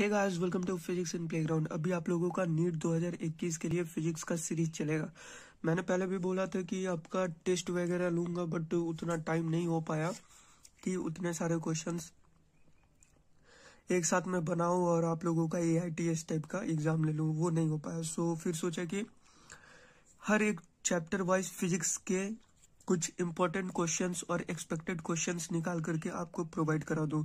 hey guys welcome to physics in playground अभी आप लोगों का नीट 2021 के लिए फिजिक्स का सीरीज चलेगा मैंने पहले भी बोला था कि आपका टेस्ट वगैरह लूंगा बट उतना टाइम नहीं हो पाया कि उतने सारे क्वेश्चंस एक साथ में बनाऊं और आप लोगों का ए टाइप का एग्जाम ले लूँ वो नहीं हो पाया सो so, फिर सोचा कि हर एक चैप्टर वाइज फिजिक्स के कुछ इंपॉर्टेंट क्वेश्चंस और एक्सपेक्टेड क्वेश्चंस निकाल करके आपको प्रोवाइड करा दूँ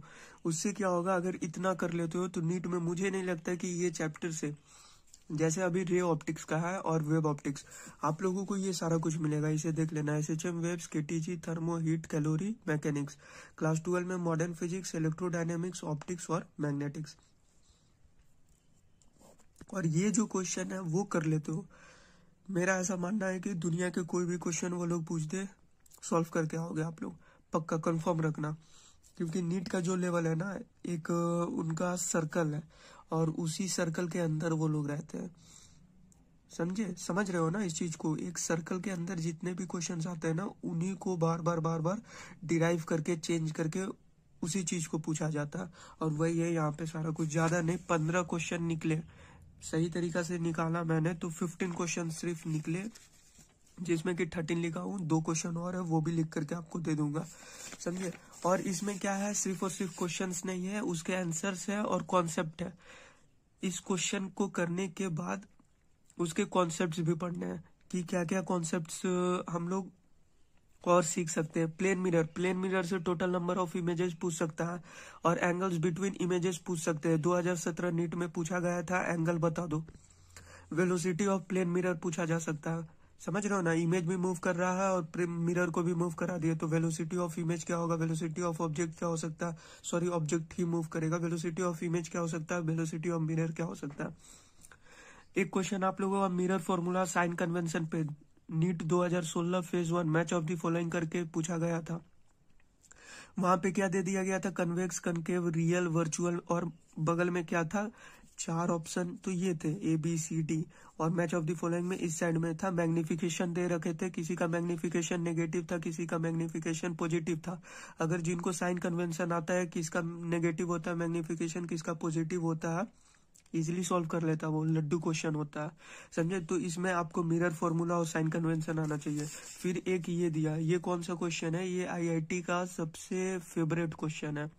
उससे क्या होगा अगर इतना कर लेते हो तो नीट में मुझे नहीं लगता कि ये चैप्टर से जैसे अभी रे ऑप्टिक्स का है और वेब ऑप्टिक्स आप लोगों को ये सारा कुछ मिलेगा इसे देख लेना एस एच एम वेब्स के T G thermo heat calorie mechanics class twelve में मॉडर्न फिजिक्स इलेक्ट्रोडायनेमिक्स ऑप्टिक्स और मैग्नेटिक्स और ये जो क्वेश्चन है वो कर लेते हो मेरा ऐसा मानना है कि दुनिया के कोई भी क्वेश्चन वो लोग पूछ दे सॉल्व करके आओगे आप लोग पक्का कंफर्म रखना क्योंकि नीट का जो लेवल है ना एक उनका सर्कल है और उसी सर्कल के अंदर वो लोग रहते हैं समझे समझ रहे हो ना इस चीज को एक सर्कल के अंदर जितने भी क्वेश्चन आते हैं ना उन्हीं को बार बार बार बार डिराइव करके चेंज करके उसी चीज को पूछा जाता और वही है यहाँ पे सारा कुछ ज्यादा नहीं पंद्रह क्वेश्चन निकले सही तरीका से निकाला मैंने तो फिफ्टीन क्वेश्चन सिर्फ निकले जिसमें कि थर्टीन लिखा हूँ दो क्वेश्चन और है वो भी लिख करके आपको दे दूंगा समझे और इसमें क्या है सिर्फ और सिर्फ क्वेश्चन नहीं है उसके आंसर्स है और कॉन्सेप्ट है इस क्वेश्चन को करने के बाद उसके कॉन्सेप्ट भी पढ़ने हैं कि क्या क्या कॉन्सेप्ट्स हम लोग और सीख सकते हैं प्लेन मिरर प्लेन मिरर से टोटल नंबर ऑफ इमेजेस पूछ सकता है और एंगल्स बिटवीन इमेजेस पूछ सकते हैं 2017 नीट में पूछा गया था एंगल बता दो वेलोसिटी ऑफ प्लेन मिरर पूछा जा सकता है समझ रहे हो ना इमेज भी मूव कर रहा है और मिरर को भी मूव करा दिया तो वेलोसिटी ऑफ इमेज क्या होगा वेलोसिटी ऑफ ऑब्जेक्ट क्या हो सकता है सॉरी ऑब्जेक्ट ही मूव करेगा वेलोसिटी ऑफ इमेज क्या हो सकता है वेलोसिटी ऑफ मिरर क्या हो सकता है एक क्वेश्चन आप लोगों का मिरर फॉर्मूला साइन कन्वेंशन पे NEET 2016 phase one match of the following करके पूछा गया था वहां पे क्या दे दिया गया था कन्वेक्स कनकेव रियल वर्चुअल और बगल में क्या था चार ऑप्शन तो ये थे ए बी सी डी और मैच ऑफ दी फॉलोइंग में इस साइड में था मैग्निफिकेशन दे रखे थे किसी का मैग्निफिकेशन नेगेटिव था किसी का मैग्निफिकेशन पॉजिटिव था अगर जिनको साइन कन्वेंशन आता है किसका नेगेटिव होता है मैग्निफिकेशन किसका पॉजिटिव होता है इजीली सॉल्व कर लेता वो लड्डू क्वेश्चन होता है समझे तो इसमें आपको मिरर फॉर्मूला और साइन कन्वेंशन आना चाहिए फिर एक ये दिया ये कौन सा क्वेश्चन है ये आईआईटी का सबसे फेवरेट क्वेश्चन है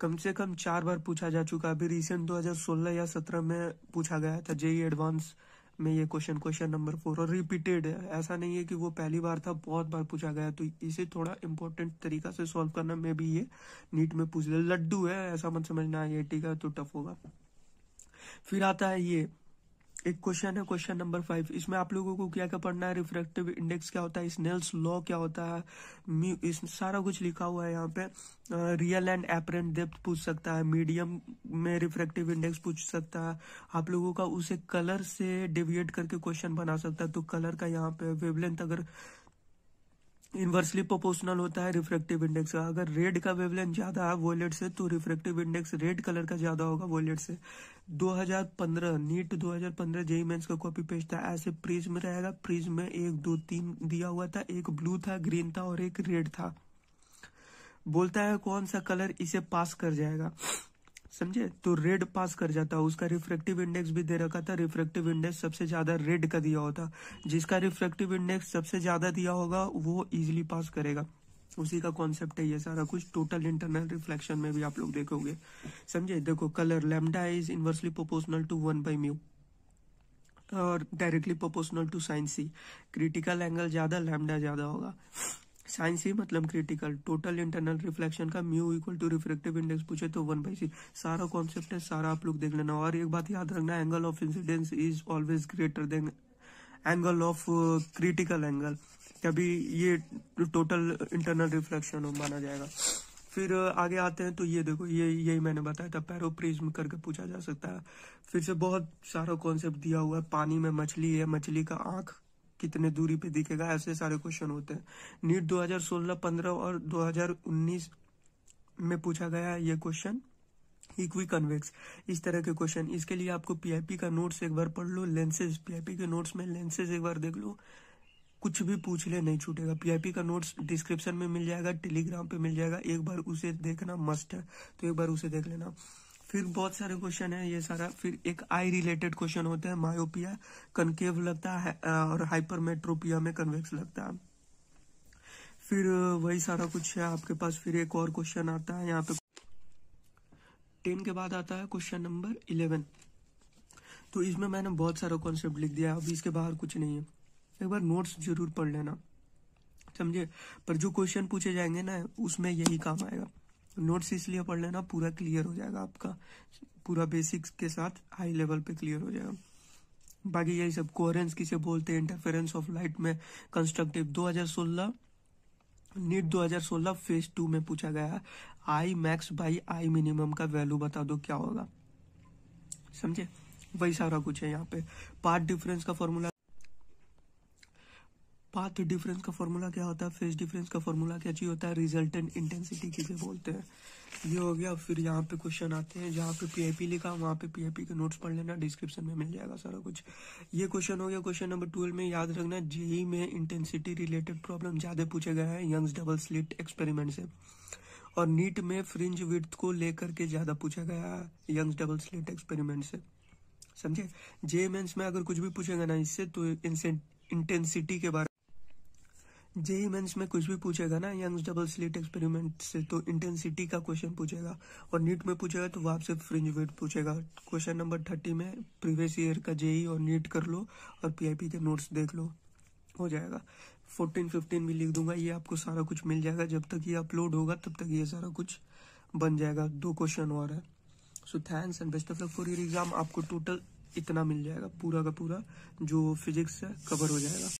कम से कम चार बार पूछा जा चुका अभी रिसेंट 2016 या 17 में पूछा गया था जेई एडवांस e में ये क्वेश्चन क्वेश्चन नंबर फोर और रिपीटेड है ऐसा नहीं है कि वो पहली बार था बहुत बार पूछा गया तो इसे थोड़ा इम्पोर्टेंट तरीका से सॉल्व करना में भी ये नीट में पूछ दे लड्डू है ऐसा मत समझना आई का तो टफ होगा फिर आता है ये एक क्वेश्चन है क्वेश्चन नंबर फाइव इसमें आप लोगों को क्या क्या पढ़ना है रिफ्रेक्टिव इंडेक्स क्या होता है स्नेल्स लॉ क्या होता है इस सारा कुछ लिखा हुआ है यहाँ पे रियल एंड एपरेंट डेप्थ पूछ सकता है मीडियम में रिफ्रेक्टिव इंडेक्स पूछ सकता है आप लोगों का उसे कलर से डिविएट करके क्वेश्चन बना सकता है तो कलर का यहाँ पे वेवलेंथ अगर इन्वर्सली प्रोपोर्शनल होता है रिफ्रेक्टिव इंडेक्स का अगर रेड का वेवलेंथ ज्यादा है वॉलेट से तो रिफ्रेक्टिव इंडेक्स रेड कलर का ज्यादा होगा वॉलेट से 2015 नीट 2015 जेई मेंस का कॉपी पेज था ऐसे प्रिज में रहेगा प्रिज में एक दो तीन दिया हुआ था एक ब्लू था ग्रीन था और एक रेड था बोलता है कौन सा कलर इसे पास कर जाएगा समझे तो रेड पास कर जाता है उसका रिफ्रेक्टिव इंडेक्स भी दे रखा था रिफ्रेक्टिव इंडेक्स सबसे ज्यादा रेड का दिया होता जिसका रिफ्रेक्टिव इंडेक्स सबसे ज्यादा दिया होगा वो इजिली पास करेगा उसी का कॉन्सेप्ट है ये सारा कुछ टोटल इंटरनल रिफ्लेक्शन में भी आप लोग देखोगे समझे देखो colour lambda is inversely proportional to one by mu और directly proportional to sine C critical angle ज्यादा लेमडा ज्यादा होगा साइंस ही मतलब क्रिटिकल टोटल इंटरनल रिफ्लेक्शन का mu equal to refractive index पूछे तो वन बाई सी सारा कॉन्सेप्ट है सारा आप लोग देख लेना और एक बात याद रखना angle of incidence is always greater than angle of critical angle कभी ये टोटल इंटरनल रिफ्लेक्शन माना जाएगा फिर uh, आगे आते हैं तो ये देखो ये यही मैंने बताया था पैरोप्रिज्म करके पूछा जा सकता है फिर से बहुत सारा कॉन्सेप्ट दिया हुआ है पानी में मछली है मछली का आंख कितने दूरी पे दिखेगा ऐसे सारे क्वेश्चन होते हैं नीट 2016 15 और 2019 में पूछा गया है ये क्वेश्चन इक्वी कन्वेक्स इस तरह के क्वेश्चन इसके लिए आपको पीआईपी का नोट्स एक बार पढ़ लो लेंसेज पीआईपी के नोट्स में लेंसेज एक बार देख लो कुछ भी पूछ ले नहीं छूटेगा पीआईपी का नोट्स डिस्क्रिप्शन में मिल जाएगा टेलीग्राम पे मिल जाएगा एक बार उसे देखना मस्ट है तो एक बार उसे देख लेना फिर बहुत सारे क्वेश्चन है ये सारा फिर एक आई रिलेटेड क्वेश्चन होता है मायोपिया कनकेव लगता है और हाइपरमेट्रोपिया में कन्वेक्स लगता है फिर वही सारा कुछ है आपके पास फिर एक और क्वेश्चन आता है यहाँ पे टेन के बाद आता है क्वेश्चन नंबर इलेवन तो इसमें मैंने बहुत सारा कॉन्सेप्ट लिख दिया अभी इसके बाहर कुछ नहीं है एक बार नोट्स जरूर पढ़ लेना समझे पर जो क्वेश्चन पूछे जाएंगे ना उसमें यही काम आएगा नोट्स इसलिए पढ़ लेना पूरा क्लियर हो जाएगा आपका पूरा बेसिक्स के साथ हाई लेवल पे क्लियर हो जाएगा बाकी यही सब कोरेंस किसे बोलते हैं इंटरफेरेंस ऑफ लाइट में कंस्ट्रक्टिव 2016 नीट 2016 फेज टू में पूछा गया I max by I minimum का वैल्यू बता दो क्या होगा समझे वही सारा कुछ है यहाँ पे पार्ट डिफरेंस का फॉर्मूला पाथ डिफरेंस का फॉर्मूला क्या होता है फेज डिफरेंस का फॉर्मूला क्या चाहिए होता है रिजल्टेंट इंटेंसिटी किसे बोलते हैं ये हो गया फिर यहाँ पे क्वेश्चन आते हैं जहाँ पे पीआईपी लिखा वहाँ पे पीआईपी के नोट्स पढ़ लेना डिस्क्रिप्शन में मिल जाएगा सारा कुछ ये क्वेश्चन हो गया क्वेश्चन नंबर ट्वेल्व में याद रखना जेई e में इंटेंसिटी रिलेटेड प्रॉब्लम ज़्यादा पूछे गए हैं यंग्स डबल स्लिट एक्सपेरिमेंट से और नीट में फ्रिंज विथ को लेकर के ज़्यादा पूछा गया है यंग्स डबल स्लिट एक्सपेरिमेंट से समझे जे मेन्स में अगर कुछ भी पूछेगा ना इससे तो इंटेंसिटी के बारे जेई मेंस में कुछ भी पूछेगा ना यंग्स डबल स्लिट एक्सपेरिमेंट से तो इंटेंसिटी का क्वेश्चन पूछेगा और नीट में पूछेगा तो वहाँ से फ्रिंज वेट पूछेगा क्वेश्चन नंबर थर्टी में प्रीवियस ईयर का जेई और नीट कर लो और पीआईपी के नोट्स देख लो हो जाएगा फोर्टीन फिफ्टीन भी लिख दूंगा ये आपको सारा कुछ मिल जाएगा जब तक ये अपलोड होगा तब तक ये सारा कुछ बन जाएगा दो क्वेश्चन और है so thanks and best of luck for your exam आपको टोटल इतना मिल जाएगा पूरा का पूरा जो फिजिक्स है कवर हो जाएगा